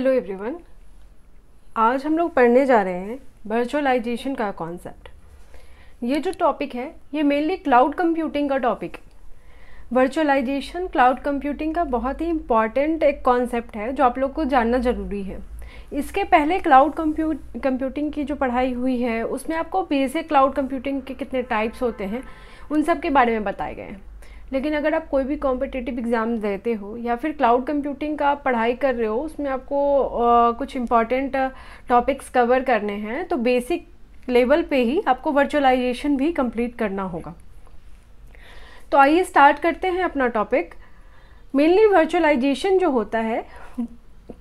Hello everyone आज हम लोग पढ़ने जा रहे हैं वर्चुअलाइजेशन का कॉन्सेप्ट ये जो टॉपिक है ये मेनली क्लाउड कंप्यूटिंग का टॉपिक है वर्चुअलाइजेशन क्लाउड कंप्यूटिंग का बहुत ही इम्पॉर्टेंट एक कॉन्सेप्ट है जो आप लोग को जानना ज़रूरी है इसके पहले क्लाउड कंप्यूट कंप्यूटिंग की जो पढ़ाई हुई है उसमें आपको बेसिक क्लाउड कंप्यूटिंग के कितने टाइप्स होते हैं उन सब के बारे में बताए गए हैं लेकिन अगर आप कोई भी कॉम्पिटिटिव एग्ज़ाम देते हो या फिर क्लाउड कंप्यूटिंग का आप पढ़ाई कर रहे हो उसमें आपको आ, कुछ इम्पॉर्टेंट टॉपिक्स कवर करने हैं तो बेसिक लेवल पे ही आपको वर्चुअलाइजेशन भी कंप्लीट करना होगा तो आइए स्टार्ट करते हैं अपना टॉपिक मेनली वर्चुअलाइजेशन जो होता है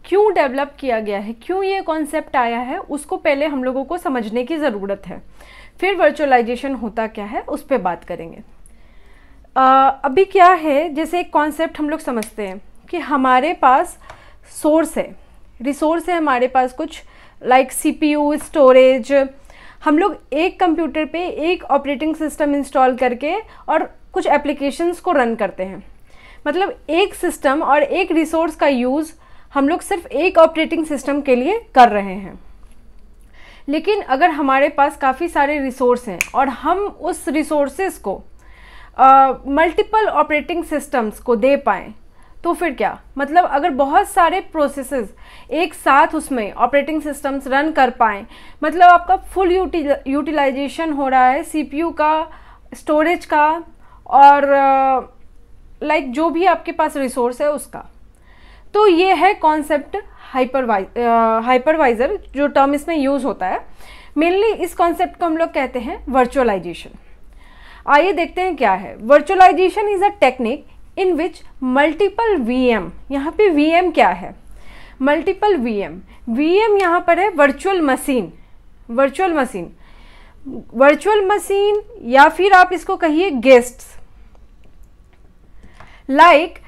क्यों डेवलप किया गया है क्यों ये कॉन्सेप्ट आया है उसको पहले हम लोगों को समझने की ज़रूरत है फिर वर्चुअलाइजेशन होता क्या है उस पर बात करेंगे अभी क्या है जैसे एक कॉन्सेप्ट हम लोग समझते हैं कि हमारे पास सोर्स है रिसोर्स है हमारे पास कुछ लाइक सीपीयू स्टोरेज हम लोग एक कंप्यूटर पे एक ऑपरेटिंग सिस्टम इंस्टॉल करके और कुछ एप्लीकेशंस को रन करते हैं मतलब एक सिस्टम और एक रिसोर्स का यूज़ हम लोग सिर्फ एक ऑपरेटिंग सिस्टम के लिए कर रहे हैं लेकिन अगर हमारे पास काफ़ी सारे रिसोर्स हैं और हम उस रिसोर्सेज को मल्टीपल ऑपरेटिंग सिस्टम्स को दे पाएँ तो फिर क्या मतलब अगर बहुत सारे प्रोसेस एक साथ उसमें ऑपरेटिंग सिस्टम्स रन कर पाएँ मतलब आपका फुल यूटिलाइजेशन हो रहा है सी का स्टोरेज का और लाइक uh, like जो भी आपके पास रिसोर्स है उसका तो ये है कॉन्सेप्ट हाइपरवाइज हाइपरवाइज़र जो टर्म इसमें यूज़ होता है मेनली इस कॉन्सेप्ट को हम लोग कहते हैं वर्चुअलाइजेशन आइए देखते हैं क्या है virtualization is a technique in which multiple V M यहाँ पे वी एम क्या है multiple V M V M यहाँ पर है virtual machine virtual machine virtual machine या फिर आप इसको कहिए गेस्ट्स लाइक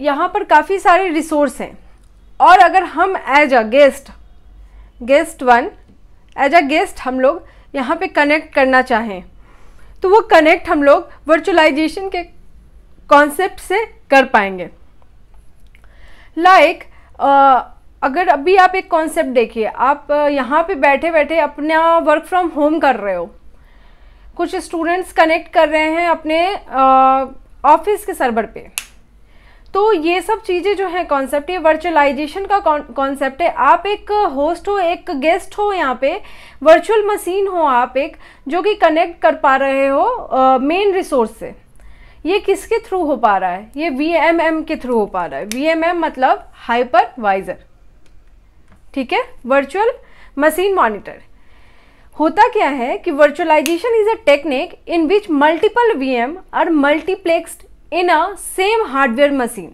यहाँ पर काफ़ी सारे रिसोर्स हैं और अगर हम as a guest guest one as a guest हम लोग यहाँ पे कनेक्ट करना चाहें तो वो कनेक्ट हम लोग वर्चुअलाइजेशन के कॉन्सेप्ट से कर पाएंगे लाइक like, अगर अभी आप एक कॉन्सेप्ट देखिए आप यहाँ पे बैठे बैठे अपना वर्क फ्रॉम होम कर रहे हो कुछ स्टूडेंट्स कनेक्ट कर रहे हैं अपने ऑफिस के सर्वर पे तो ये सब चीज़ें जो हैं कॉन्सेप्ट ये वर्चुअलाइजेशन का कॉन्सेप्ट है आप एक होस्ट हो एक गेस्ट हो यहाँ पे वर्चुअल मशीन हो आप एक जो कि कनेक्ट कर पा रहे हो मेन uh, रिसोर्स से ये किसके थ्रू हो पा रहा है ये वी के थ्रू हो पा रहा है वी एम एम मतलब हाइपरवाइजर ठीक है वर्चुअल मशीन मॉनिटर होता क्या है कि virtualization is a technique in which multiple V M are multiplexed in a same hardware machine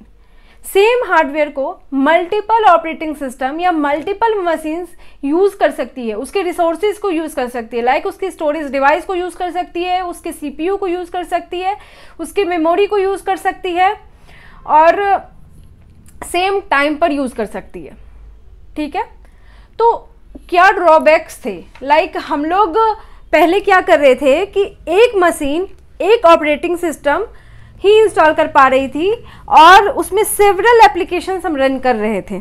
same hardware को मल्टीपल ऑपरेटिंग सिस्टम या मल्टीपल मशीन यूज़ कर सकती है उसके रिसोर्सेज को यूज़ कर सकती है लाइक like उसकी स्टोरेज डिवाइस को यूज़ कर सकती है उसके सीपीयू को यूज़ कर सकती है उसकी मेमोरी को यूज़ कर सकती है और सेम टाइम पर यूज़ कर सकती है ठीक है तो क्या ड्रॉबैक्स थे लाइक like हम लोग पहले क्या कर रहे थे कि एक मशीन एक ऑपरेटिंग सिस्टम ही इंस्टॉल कर पा रही थी और उसमें सेवरल एप्लीकेशन हम रन कर रहे थे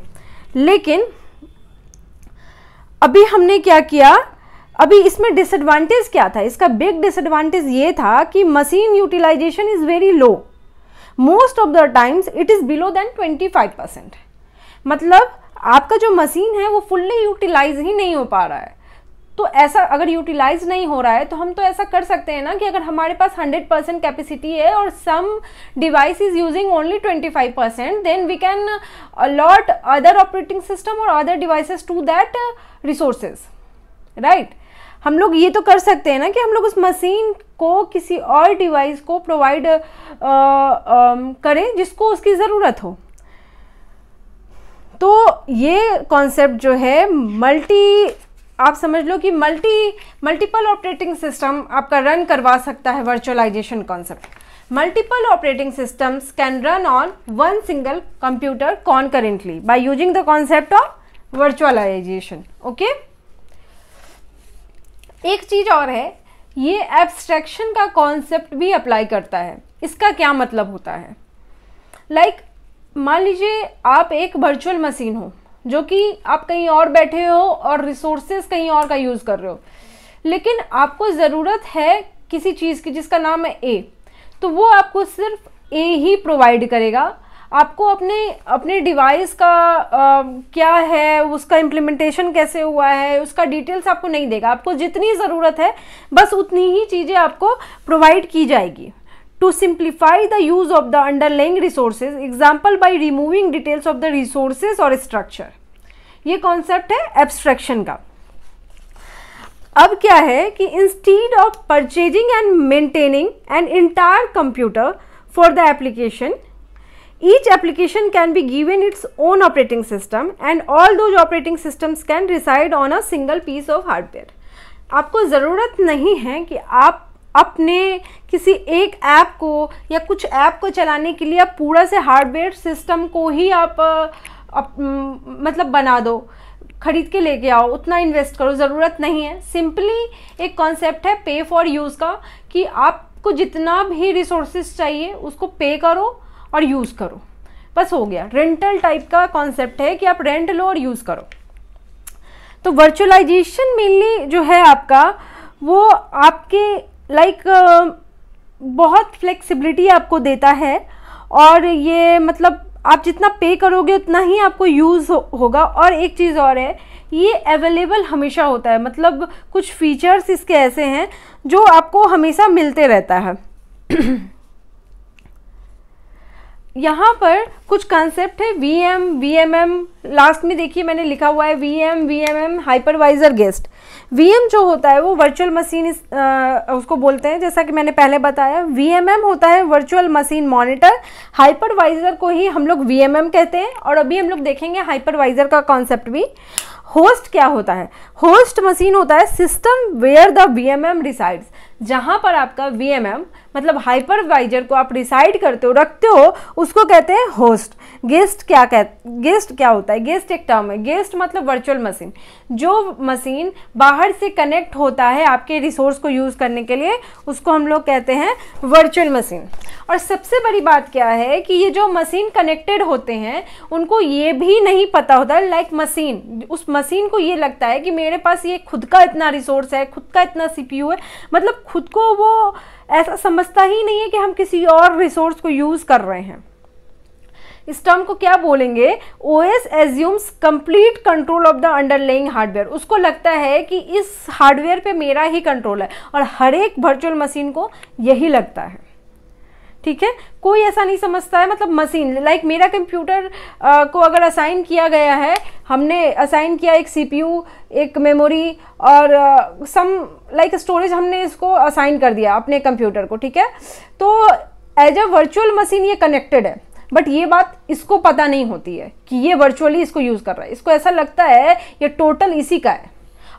लेकिन अभी हमने क्या किया अभी इसमें डिसएडवांटेज क्या था इसका बिग डिसएडवांटेज ये था कि machine utilization is very low most of the times it is below then 25 percent मतलब आपका जो मशीन है वो फुल्ली यूटिलाइज ही नहीं हो पा रहा है तो ऐसा अगर यूटिलाइज नहीं हो रहा है तो हम तो ऐसा कर सकते हैं ना कि अगर हमारे पास 100 परसेंट कैपेसिटी है और some device is using only 25 percent then we can allot other operating system और other devices to that resources right हम लोग ये तो कर सकते हैं ना कि हम लोग उस मशीन को किसी और डिवाइस को प्रोवाइड uh, um, करें जिसको उसकी ज़रूरत हो तो ये कॉन्सेप्ट जो है मल्टी आप समझ लो कि मल्टी मल्टीपल ऑपरेटिंग सिस्टम आपका रन करवा सकता है virtualization concept multiple operating systems can run on one single computer concurrently by using the concept of virtualization okay एक चीज और है ये एब्स्ट्रैक्शन का कॉन्सेप्ट भी अप्लाई करता है इसका क्या मतलब होता है लाइक like, मान लीजिए आप एक वर्चुअल मशीन हो जो कि आप कहीं और बैठे हो और रिसोर्सेज कहीं और का यूज़ कर रहे हो लेकिन आपको ज़रूरत है किसी चीज़ की जिसका नाम है ए तो वो आपको सिर्फ ए ही प्रोवाइड करेगा आपको अपने अपने डिवाइस का आ, क्या है उसका इम्प्लीमेंटेशन कैसे हुआ है उसका डिटेल्स आपको नहीं देगा आपको जितनी ज़रूरत है बस उतनी ही चीज़ें आपको प्रोवाइड की जाएगी to simplify the use of the underlying resources example by removing details of the resources or structure ये कॉन्सेप्ट है एब्स्ट्रैक्शन का अब क्या है कि instead of purchasing and maintaining an entire computer for the application each application can be given its own operating system and all those operating systems can reside on a single piece of hardware आपको ज़रूरत नहीं है कि आप अपने किसी एक app को या कुछ ऐप को चलाने के लिए आप पूरा से हार्डवेयर सिस्टम को ही आप, आप मतलब बना दो ख़रीद के लेके आओ उतना इन्वेस्ट करो ज़रूरत नहीं है सिंपली एक कॉन्सेप्ट है पे फॉर यूज़ का कि आपको जितना भी रिसोर्सेज चाहिए उसको पे करो और यूज़ करो बस हो गया रेंटल टाइप का कॉन्सेप्ट है कि आप रेंट लो और यूज़ करो तो वर्चुअलाइजेशन मेनली जो है आपका वो आपके लाइक like, uh, बहुत फ्लेक्सिबिलिटी आपको देता है और ये मतलब आप जितना पे करोगे उतना ही आपको यूज़ हो, होगा और एक चीज़ और है ये अवेलेबल हमेशा होता है मतलब कुछ फीचर्स इसके ऐसे हैं जो आपको हमेशा मिलते रहता है यहाँ पर कुछ कॉन्सेप्ट है V M V M M last में देखिए मैंने लिखा हुआ है V M V M M hypervisor guest VM जो होता है वो वर्चुअल मशीन उसको बोलते हैं जैसा कि मैंने पहले बताया वीएमएम होता है वर्चुअल मशीन मॉनिटर हाइपरवाइजर को ही हम लोग वीएमएम कहते हैं और अभी हम लोग देखेंगे हाइपरवाइजर का कॉन्सेप्ट भी होस्ट क्या होता है होस्ट मशीन होता है system where the VMM resides जहाँ पर आपका वी मतलब हाइपरवाइजर को आप डिसाइड करते हो रखते हो उसको कहते हैं होस्ट गेस्ट क्या कह गेस्ट क्या होता है गेस्ट एक टर्म है गेस्ट मतलब वर्चुअल मशीन जो मशीन बाहर से कनेक्ट होता है आपके रिसोर्स को यूज़ करने के लिए उसको हम लोग कहते हैं वर्चुअल मशीन और सबसे बड़ी बात क्या है कि ये जो मशीन कनेक्टेड होते हैं उनको ये भी नहीं पता होता लाइक like मशीन उस मशीन को ये लगता है कि मेरे पास ये खुद का इतना रिसोर्स है खुद का इतना सीपीयू है मतलब खुद को वो ऐसा समझता ही नहीं है कि हम किसी और रिसोर्स को यूज़ कर रहे हैं इस टर्म को क्या बोलेंगे O S assumes complete control of the underlying hardware उसको लगता है कि इस हार्डवेयर पे मेरा ही कंट्रोल है और हर एक वर्चुअल मशीन को यही लगता है ठीक है कोई ऐसा नहीं समझता है मतलब मशीन लाइक मेरा कंप्यूटर को अगर असाइन किया गया है हमने असाइन किया एक सीपीयू एक मेमोरी और सम लाइक स्टोरेज हमने इसको असाइन कर दिया अपने कंप्यूटर को ठीक है तो एज अ वर्चुअल मशीन ये कनेक्टेड है बट ये बात इसको पता नहीं होती है कि ये वर्चुअली इसको यूज़ कर रहा है इसको ऐसा लगता है ये टोटल इसी का है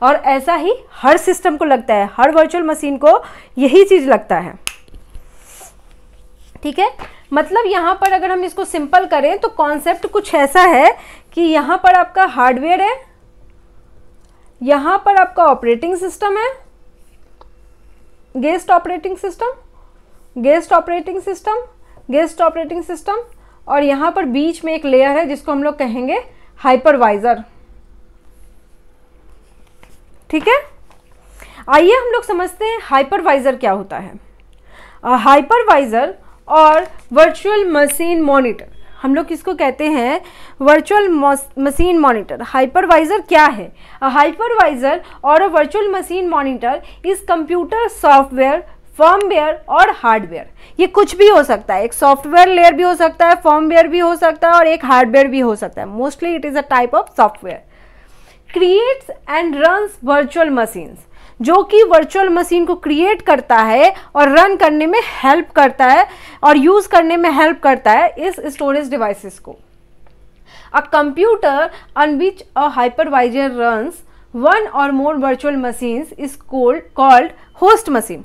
और ऐसा ही हर सिस्टम को लगता है हर वर्चुअल मशीन को यही चीज़ लगता है ठीक है मतलब यहाँ पर अगर हम इसको सिंपल करें तो कॉन्सेप्ट कुछ ऐसा है कि यहाँ पर आपका हार्डवेयर है यहाँ पर आपका ऑपरेटिंग सिस्टम है guest operating system guest operating system guest operating system और यहाँ पर बीच में एक लेयर है जिसको हम लोग कहेंगे हाइपरवाइज़र ठीक है आइए हम लोग समझते हैं हाइपरवाइज़र क्या होता है हाइपरवाइज़र और वर्चुअल मशीन मॉनिटर हम लोग किसको कहते हैं वर्चुअल मशीन मॉनिटर हाइपरवाइज़र क्या है हाइपरवाइज़र और अ वर्चुअल मशीन मॉनिटर इस कंप्यूटर सॉफ्टवेयर फर्मवेयर और हार्डवेयर ये कुछ भी हो सकता है एक सॉफ्टवेयर लेयर भी हो सकता है फर्मवेयर भी हो सकता है और एक हार्डवेयर भी हो सकता है mostly it is a type of software creates and runs virtual machines जो कि वर्चुअल मशीन को क्रिएट करता है और रन करने में हेल्प करता है और यूज़ करने में हेल्प करता है इस स्टोरेज डिवाइसेस को a computer on which a hypervisor run one और more virtual machine is cold called host machine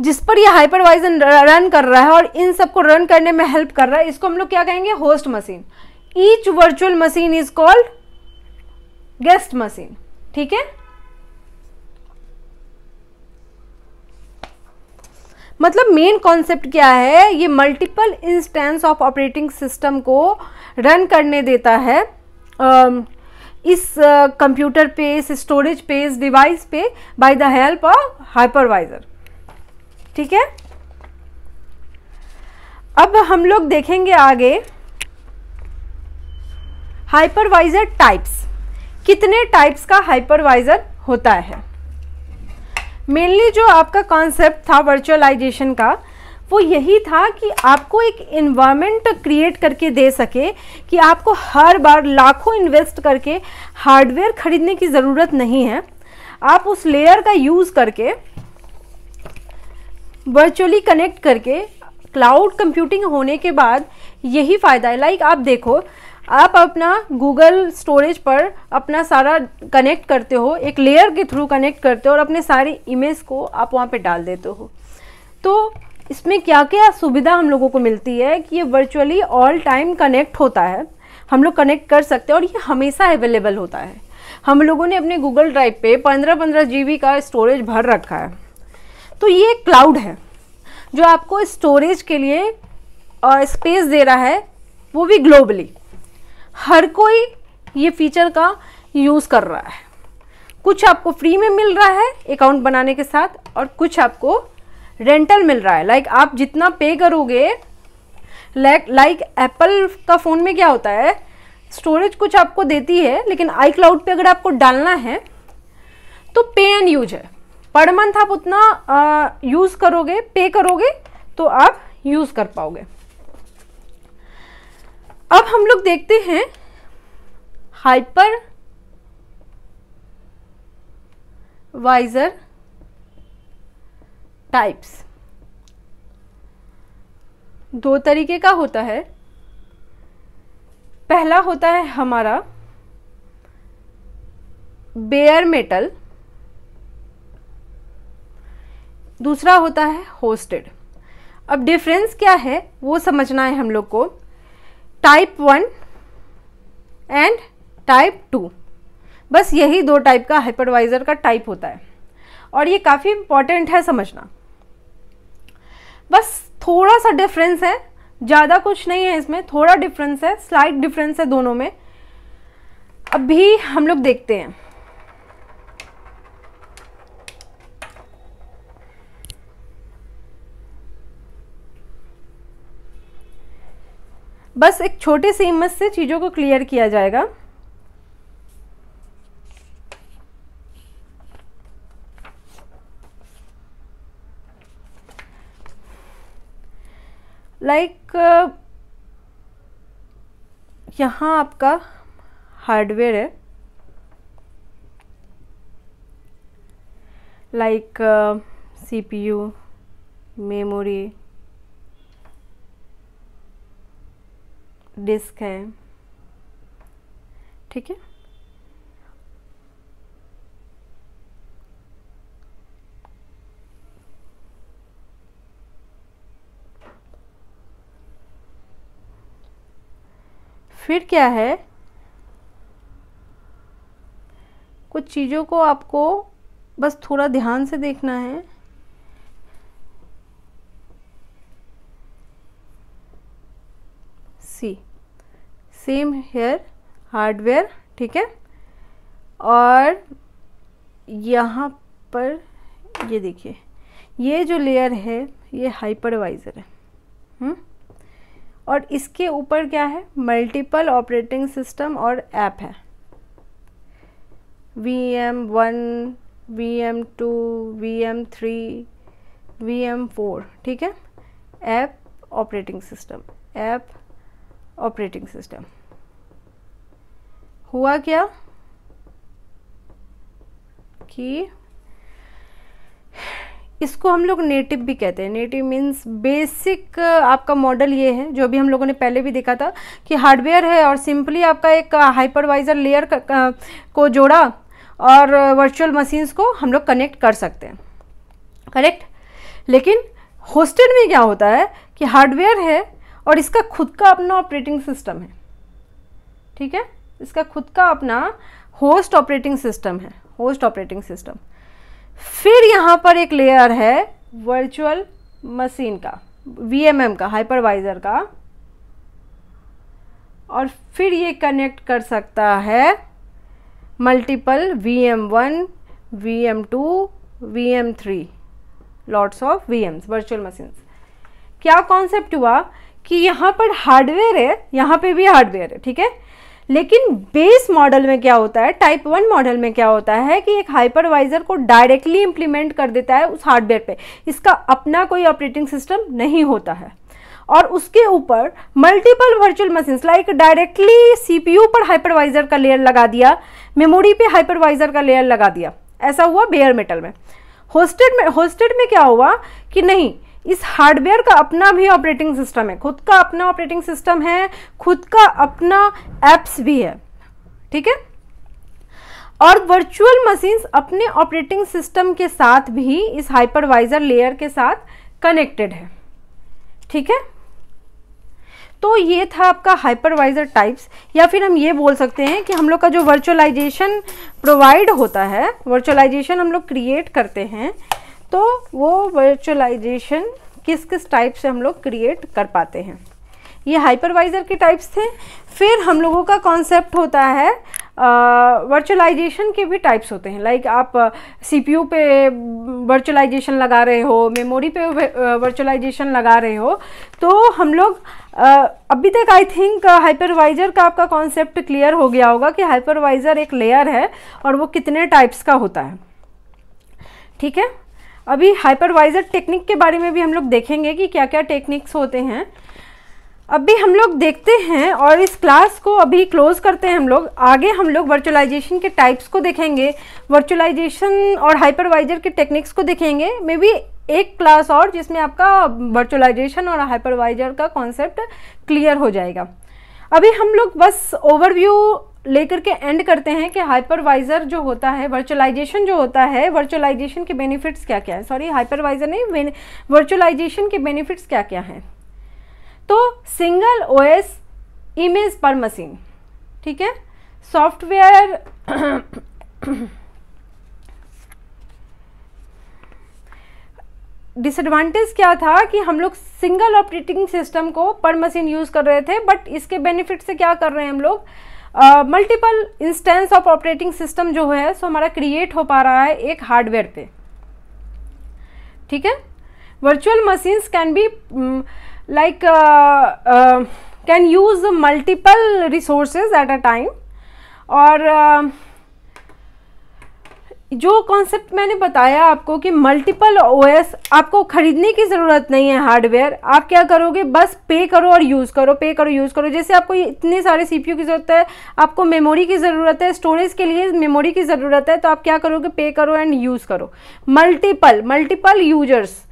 जिस पर यह हाइपरवाइजर रन कर रहा है और इन सबको रन करने में हेल्प कर रहा है इसको हम लोग क्या कहेंगे host machine each virtual machine is called guest machine ठीक है मतलब मेन कॉन्सेप्ट क्या है ये multiple instance of operating system को रन करने देता है इस कंप्यूटर पे इस स्टोरेज पे इस डिवाइस पे by the help of hypervisor ठीक है अब हम लोग देखेंगे आगे हाइपरवाइजर टाइप्स कितने टाइप्स का हाइपरवाइजर होता है मेनली जो आपका कॉन्सेप्ट था वर्चुअलाइजेशन का वो यही था कि आपको एक इन्वायरमेंट क्रिएट करके दे सके कि आपको हर बार लाखों इन्वेस्ट करके हार्डवेयर ख़रीदने की ज़रूरत नहीं है आप उस लेयर का यूज़ करके वर्चुअली कनेक्ट करके क्लाउड कंप्यूटिंग होने के बाद यही फ़ायदा है लाइक आप देखो आप अपना गूगल स्टोरेज पर अपना सारा कनेक्ट करते हो एक लेयर के थ्रू कनेक्ट करते हो और अपने सारी इमेज को आप वहाँ पे डाल देते हो तो इसमें क्या क्या सुविधा हम लोगों को मिलती है कि ये वर्चुअली ऑल टाइम कनेक्ट होता है हम लोग कनेक्ट कर सकते हैं और ये हमेशा अवेलेबल होता है हम लोगों ने अपने गूगल ड्राइव पे पंद्रह पंद्रह जी का स्टोरेज भर रखा है तो ये क्लाउड है जो आपको स्टोरेज के लिए स्पेस दे रहा है वो भी ग्लोबली हर कोई ये फीचर का यूज़ कर रहा है कुछ आपको फ्री में मिल रहा है अकाउंट बनाने के साथ और कुछ आपको रेंटल मिल रहा है लाइक like आप जितना पे करोगे लाइक लाइक एप्पल का फ़ोन में क्या होता है स्टोरेज कुछ आपको देती है लेकिन आई क्लाउड पर अगर आपको डालना है तो पे एंड यूज है पर मंथ आप उतना यूज़ करोगे पे करोगे तो आप यूज़ कर पाओगे अब हम लोग देखते हैं हाइपर वाइजर टाइप्स दो तरीके का होता है पहला होता है हमारा बेयर मेटल दूसरा होता है होस्टेड अब डिफरेंस क्या है वो समझना है हम लोग को type one and type two बस यही दो टाइप का हाइपरवाइज़र का टाइप होता है और ये काफ़ी इम्पॉर्टेंट है समझना बस थोड़ा सा डिफरेंस है ज़्यादा कुछ नहीं है इसमें थोड़ा डिफरेंस है स्लाइड डिफरेंस है दोनों में अभी हम लोग देखते हैं बस एक छोटे से इमेज से चीज़ों को क्लियर किया जाएगा लाइक like, uh, यहाँ आपका हार्डवेयर है like C P U memory disk है ठीक है फिर क्या है कुछ चीज़ों को आपको बस थोड़ा ध्यान से देखना है सेम हेयर हार्डवेयर ठीक है और यहाँ पर ये देखिए ये जो लेयर है ये हाइपरवाइज़र है हुँ? हम्म? और इसके ऊपर क्या है मल्टीपल ऑपरेटिंग सिस्टम और ऐप है V M one V M two V M three V M four ठीक है app operating system app operating system हुआ क्या कि इसको हम लोग नेटिव भी कहते हैं नेटिव मीन्स बेसिक आपका मॉडल ये है जो भी हम लोगों ने पहले भी देखा था कि हार्डवेयर है और सिंपली आपका एक हाइपरवाइज़र uh, लेयर uh, को जोड़ा और वर्चुअल uh, मशीन्स को हम लोग कनेक्ट कर सकते हैं करेक्ट लेकिन होस्टेड में क्या होता है कि हार्डवेयर है और इसका खुद का अपना ऑपरेटिंग सिस्टम है ठीक है इसका खुद का अपना होस्ट ऑपरेटिंग सिस्टम है होस्ट ऑपरेटिंग सिस्टम फिर यहाँ पर एक लेयर है वर्चुअल मशीन का वी का हाइपरवाइज़र का और फिर ये कनेक्ट कर सकता है multiple V M one V M two V M three lots of V Ms virtual machine क्या कॉन्सेप्ट हुआ कि यहाँ पर हार्डवेयर है यहाँ पे भी हार्डवेयर है ठीक है लेकिन बेस मॉडल में क्या होता है टाइप वन मॉडल में क्या होता है कि एक हाइपरवाइजर को डायरेक्टली इम्प्लीमेंट कर देता है उस हार्डवेयर पे इसका अपना कोई ऑपरेटिंग सिस्टम नहीं होता है और उसके ऊपर multiple virtual machines like directly CPU पर हाइपरवाइजर का लेयर लगा दिया मेमोरी पे हाइपरवाइजर का लेयर लगा दिया ऐसा हुआ बेयर मेटल में होस्टेड में होस्टेड में क्या हुआ कि नहीं इस हार्डवेयर का अपना भी ऑपरेटिंग सिस्टम है खुद का अपना ऑपरेटिंग सिस्टम है खुद का अपना एप्स भी है ठीक है और वर्चुअल मशीन्स अपने ऑपरेटिंग सिस्टम के साथ भी इस हाइपरवाइजर लेयर के साथ कनेक्टेड है ठीक है तो ये था आपका हाइपरवाइजर टाइप्स या फिर हम ये बोल सकते हैं कि हम लोग का जो वर्चुअलाइजेशन प्रोवाइड होता है वर्चुअलाइजेशन हम लोग क्रिएट करते हैं तो वो वर्चुअलाइजेशन किस किस टाइप से हम लोग क्रिएट कर पाते हैं ये हाइपरवाइज़र के टाइप्स थे फिर हम लोगों का कॉन्सेप्ट होता है वर्चुअलाइजेशन के भी टाइप्स होते हैं लाइक आप सीपीयू पे वर्चुअलाइजेशन लगा रहे हो मेमोरी पे वर्चुअलाइजेशन लगा रहे हो तो हम लोग uh, अभी तक आई थिंक हाइपरवाइज़र का आपका कॉन्सेप्ट क्लियर हो गया होगा कि हाइपरवाइज़र एक लेयर है और वो कितने टाइप्स का होता है ठीक है अभी हाइपरवाइज़र टेक्निक के बारे में भी हम लोग देखेंगे कि क्या क्या टेक्निक्स होते हैं अभी हम लोग देखते हैं और इस क्लास को अभी क्लोज़ करते हैं हम लोग आगे हम लोग वर्चुअलाइजेशन के टाइप्स को देखेंगे वर्चुअलाइजेशन और हाइपरवाइज़र के टेक्निक्स को देखेंगे मे बी एक क्लास और जिसमें आपका वर्चुअलाइजेशन और हाइपरवाइज़र का कॉन्सेप्ट क्लियर हो जाएगा अभी हम लोग बस ओवरव्यू लेकर के एंड करते हैं कि हाइपरवाइज़र जो होता है वर्चुअलाइजेशन जो होता है वर्चुअलाइजेशन के बेनिफिट्स क्या क्या है सॉरी हाइपरवाइज़र नहीं वर्चुअलाइजेशन के बेनिफिट्स क्या क्या हैं तो सिंगल ओएस इमेज पर मशीन ठीक है सॉफ्टवेयर डिसएडवांटेज क्या था कि हम लोग सिंगल ऑपरेटिंग सिस्टम को पर मशीन यूज़ कर रहे थे बट इसके बेनिफिट से क्या कर रहे हैं हम लोग multiple instance of operating system जो है सो हमारा क्रिएट हो पा रहा है एक हार्डवेयर पे ठीक है virtual machines can be like can use multiple resources at a time और uh, जो कॉन्सेप्ट मैंने बताया आपको कि मल्टीपल ओएस आपको ख़रीदने की ज़रूरत नहीं है हार्डवेयर आप क्या करोगे बस पे करो और यूज़ करो पे करो यूज़ करो जैसे आपको इतने सारे सीपीयू की ज़रूरत है आपको मेमोरी की ज़रूरत है स्टोरेज के लिए मेमोरी की ज़रूरत है तो आप क्या करोगे पे करो एंड यूज़ करो multiple multiple users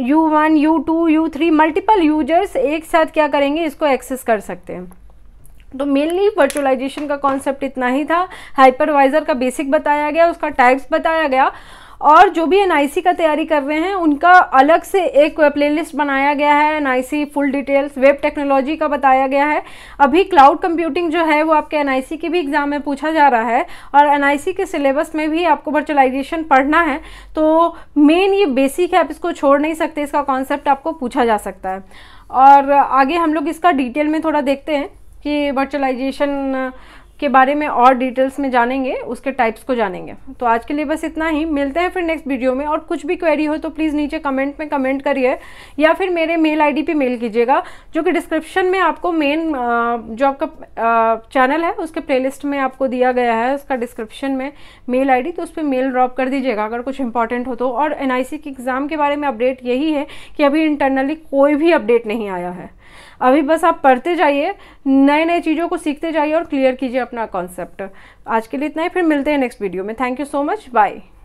U one U two U three multiple users एक साथ क्या करेंगे इसको एक्सेस कर सकते हैं तो मेनली वर्चुअलाइजेशन का कॉन्सेप्ट इतना ही था हाइपरवाइज़र का बेसिक बताया गया उसका टाइप्स बताया गया और जो भी एनआईसी का तैयारी कर रहे हैं उनका अलग से एक प्लेलिस्ट बनाया गया है NIC full details web technology का बताया गया है अभी क्लाउड कंप्यूटिंग जो है वो आपके एनआईसी के भी एग्ज़ाम में पूछा जा रहा है और एनआईसी के सिलेबस में भी आपको वर्चुअलाइजेशन पढ़ना है तो मेन ये बेसिक है आप इसको छोड़ नहीं सकते इसका कॉन्सेप्ट आपको पूछा जा सकता है और आगे हम लोग इसका डिटेल में थोड़ा देखते हैं कि वर्चुअलाइजेशन के बारे में और डिटेल्स में जानेंगे उसके टाइप्स को जानेंगे तो आज के लिए बस इतना ही मिलते हैं फिर नेक्स्ट वीडियो में और कुछ भी क्वेरी हो तो प्लीज़ नीचे कमेंट में कमेंट करिए या फिर मेरे मेल आईडी पे मेल कीजिएगा जो कि डिस्क्रिप्शन में आपको मेन जो आपका चैनल है उसके प्लेलिस्ट में आपको दिया गया है उसका डिस्क्रिप्शन में मेल आई तो उस पर मेल ड्रॉप कर दीजिएगा अगर कुछ इंपॉर्टेंट हो तो और एन के एग्ज़ाम के बारे में अपडेट यही है कि अभी इंटरनली कोई भी अपडेट नहीं आया है अभी बस आप पढ़ते जाइए नए नए चीज़ों को सीखते जाइए और क्लियर कीजिए अपना कॉन्सेप्ट आज के लिए इतना ही फिर मिलते हैं नेक्स्ट वीडियो में thank you so much bye